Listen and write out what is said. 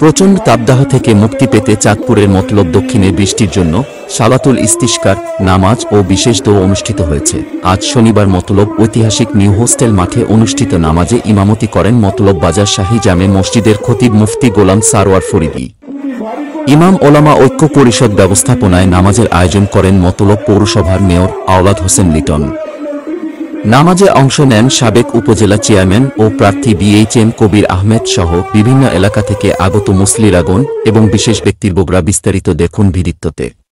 প্রচণ্ড তাপদাহ থেকে মুক্তি পেতে চাঁদপুরের মতলব দক্ষিণে বৃষ্টির জন্য সালাতুল ইস্তিস্কার নামাজ ও বিশেষ দৌ অনুষ্ঠিত হয়েছে আজ শনিবার মতলব ঐতিহাসিক নিউ হোস্টেল মাঠে অনুষ্ঠিত নামাজে ইমামতি করেন মতলব বাজার শাহী জামে মসজিদের খতিব মুফতি গোলাম সারোয়ার ফরিদি ইমাম ওলামা ঐক্য পরিষদ ব্যবস্থাপনায় নামাজের আয়োজন করেন মতলব পৌরসভার মেয়র আওলাদ হোসেন লিটন নামাজে অংশ নেন সাবেক উপজেলা চেয়ারম্যান ও প্রার্থী বিএইচএম কবির আহমেদ সহ বিভিন্ন এলাকা থেকে আগত মুসলিরাগণ এবং বিশেষ বোবরা বিস্তারিত দেখুন ভিদিত্বতে